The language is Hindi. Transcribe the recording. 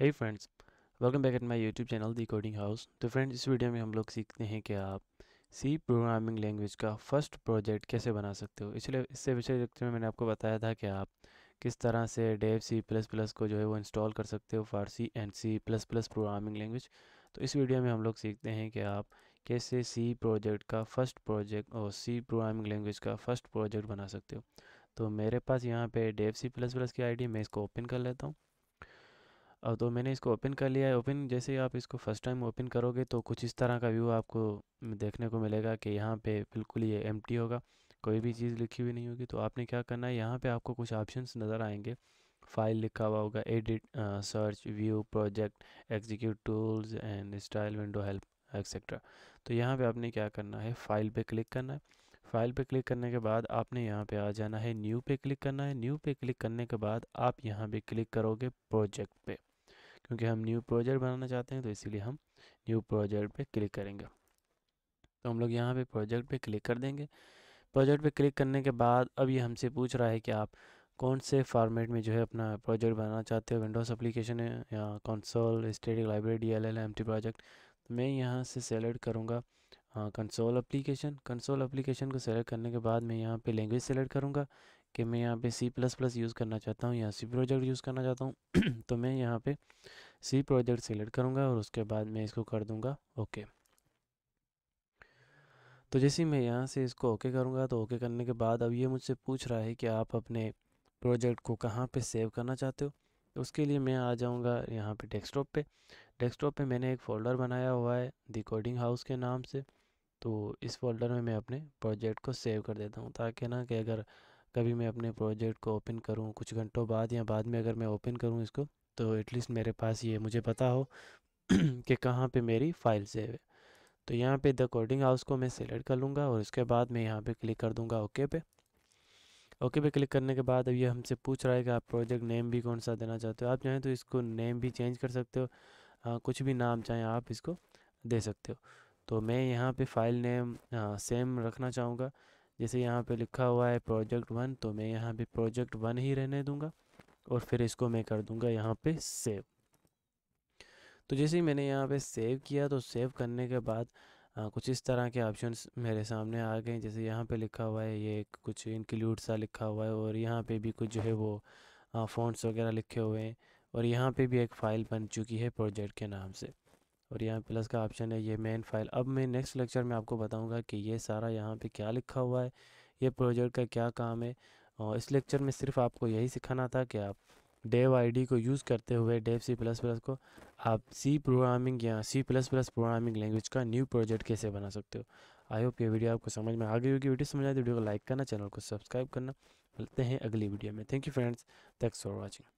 hey friends welcome back at my YouTube channel the coding house तो फ्रेंड्स इस वीडियो में हम लोग सीखते हैं कि आप सी प्रोग्रामिंग लैंग्वेज का फर्स्ट प्रोजेक्ट कैसे बना सकते हो इसलिए इससे पिछले व्यक्ति में मैंने आपको बताया था कि आप किस तरह से डेव सी प्लस प्लस को जो है वो इंस्टॉल कर सकते हो for C and C plus plus programming language तो इस वीडियो में हम लोग सीखते हैं कि आप कैसे सी प्रोजेक्ट का फर्स्ट प्रोजेक्ट और सी प्रोग्रामिंग लैंग्वेज का फर्स्ट प्रोजेक्ट बना सकते हो तो मेरे पास यहाँ पे डेव सी प्लस प्लस की आईडी मैं इसको ओपन कर लेता हूँ और तो मैंने इसको ओपन कर लिया है ओपन जैसे ही आप इसको फर्स्ट टाइम ओपन करोगे तो कुछ इस तरह का व्यू आपको देखने को मिलेगा कि यहाँ पे बिल्कुल ये एम होगा कोई भी चीज़ लिखी हुई नहीं होगी तो आपने क्या करना है यहाँ पे आपको कुछ ऑप्शंस नज़र आएंगे फाइल लिखा हुआ होगा edit search view project execute tools and style window help etcetera तो यहाँ पर आपने क्या करना है फाइल पर क्लिक करना है फाइल पर क्लिक करने के बाद आपने यहाँ पर आ जाना है न्यू पे क्लिक करना है न्यू पे क्लिक करने के बाद आप यहाँ पर क्लिक करोगे प्रोजेक्ट पे क्योंकि हम न्यू प्रोजेक्ट बनाना चाहते हैं तो इसीलिए हम न्यू प्रोजेक्ट पे क्लिक करेंगे तो हम लोग यहाँ पे प्रोजेक्ट पे क्लिक कर देंगे प्रोजेक्ट पे क्लिक करने के बाद अब ये हमसे पूछ रहा है कि आप कौन से फॉर्मेट में जो है अपना प्रोजेक्ट बनाना चाहते हो विंडोज़ अप्लीकेशन है या console static library D L L empty project तो मैं यहाँ से सेलेक्ट करूँगा हाँ कंसोल एप्लीकेशन कंसोल एप्लीकेशन को सेलेक्ट करने के बाद मैं यहाँ पे लैंग्वेज सेलेक्ट करूँगा कि मैं यहाँ पे सी प्लस प्लस यूज़ करना चाहता हूँ या सी प्रोजेक्ट यूज़ करना चाहता हूँ तो मैं यहाँ पे सी प्रोजेक्ट सेलेक्ट करूँगा और उसके बाद मैं इसको कर दूँगा ओके तो जैसे मैं यहाँ से इसको ओके करूँगा तो ओके करने के बाद अब ये मुझसे पूछ रहा है कि आप अपने प्रोजेक्ट को कहाँ पर सेव करना चाहते हो तो उसके लिए मैं आ जाऊँगा यहाँ पर डेस्कटॉप पर डेस्कटॉप पर मैंने एक फ़ोल्डर बनाया हुआ है दी कोडिंग हाउस के नाम से तो इस फोल्डर में मैं अपने प्रोजेक्ट को सेव कर देता हूँ ताकि ना कि अगर कभी मैं अपने प्रोजेक्ट को ओपन करूँ कुछ घंटों बाद या बाद में अगर मैं ओपन करूँ इसको तो एटलीस्ट मेरे पास ये मुझे पता हो कि कहाँ पे मेरी फ़ाइल सेव है तो यहाँ पे द कोडिंग हाउस को मैं सिलेक्ट कर लूँगा और उसके बाद मैं यहाँ पे क्लिक कर दूँगा ओके पे ओके पे क्लिक करने के बाद अब ये हमसे पूछ रहा है कि आप प्रोजेक्ट नेम भी कौन सा देना चाहते हो आप चाहें तो इसको नेम भी चेंज कर सकते हो आ, कुछ भी नाम चाहें आप इसको दे सकते हो तो मैं यहाँ पे फ़ाइल नेम सेम रखना चाहूँगा जैसे यहाँ पे लिखा हुआ है प्रोजेक्ट वन तो मैं यहाँ पे प्रोजेक्ट वन ही रहने दूँगा और फिर इसको मैं कर दूँगा यहाँ पे सेव तो जैसे ही मैंने यहाँ पे सेव किया तो सेव करने के बाद आ, हाँ, कुछ इस तरह के ऑप्शंस मेरे सामने आ गए जैसे यहाँ पे लिखा हुआ है ये कुछ इंक्लूड सा लिखा हुआ है और यहाँ पर भी कुछ जो है वो फोनस हाँ, वगैरह लिखे हुए हैं और यहाँ पे भी एक फ़ाइल बन चुकी है प्रोजेक्ट के नाम से और यहाँ प्लस का ऑप्शन है ये मेन फाइल अब मैं नेक्स्ट लेक्चर में आपको बताऊंगा कि ये सारा यहाँ पे क्या लिखा हुआ है ये प्रोजेक्ट का क्या काम है और इस लेक्चर में सिर्फ आपको यही सिखाना था कि आप डेव आईडी को यूज़ करते हुए डेव सी प्लस प्लस को आप सी प्रोग्रामिंग या C plus plus programming language का न्यू प्रोजेक्ट कैसे बना सकते हो आई होप ये वीडियो आपको समझ में आ गई होगी वीडियो समझ आए तो वीडियो को लाइक करना चैनल को सब्सक्राइब करना मिलते हैं अगली वीडियो में thank you friends thanks for watching